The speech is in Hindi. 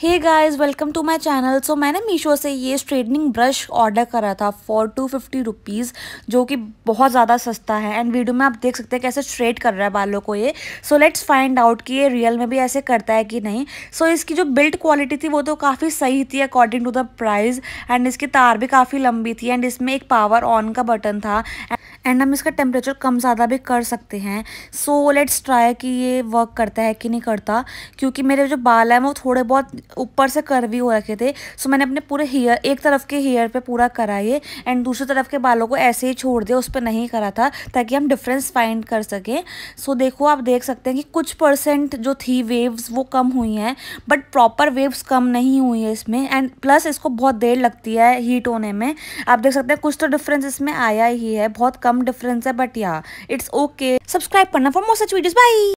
hey guys welcome to my channel so मैंने मीशो से ये स्ट्रेटनिंग ब्रश ऑर्डर करा था फॉर टू फिफ्टी रुपीज़ जो कि बहुत ज़्यादा सस्ता है एंड वीडियो में आप देख सकते हैं कैसे स्ट्रेट कर रहा है बालों को ये सो लेट्स फाइंड आउट कि ये रियल में भी ऐसे करता है कि नहीं सो so, इसकी जो बिल्ट क्वालिटी थी वो तो काफ़ी सही थी according to the price and इसकी तार भी काफ़ी लंबी थी एंड इसमें एक पावर ऑन का बटन था एंड हम इसका टेम्परेचर कम ज़्यादा भी कर सकते हैं सो लेट्स ट्राई कि ये वर्क करता है कि नहीं करता क्योंकि मेरे जो बाल हैं वो थोड़े बहुत ऊपर से कर्वी हो रखे थे सो so, मैंने अपने पूरे हेयर एक तरफ के हेयर पे पूरा करा ये एंड दूसरी तरफ के बालों को ऐसे ही छोड़ दिया उस पर नहीं करा था ताकि हम डिफरेंस फाइंड कर सकें सो so, देखो आप देख सकते हैं कि कुछ परसेंट जो थी वेव्स वो कम हुई हैं बट प्रॉपर वेव्स कम नहीं हुई है इसमें एंड प्लस इसको बहुत देर लगती है हीट होने में आप देख सकते हैं कुछ तो डिफरेंस इसमें आया ही है बहुत कम डिफरेंस है but yeah it's okay subscribe करना for more such video by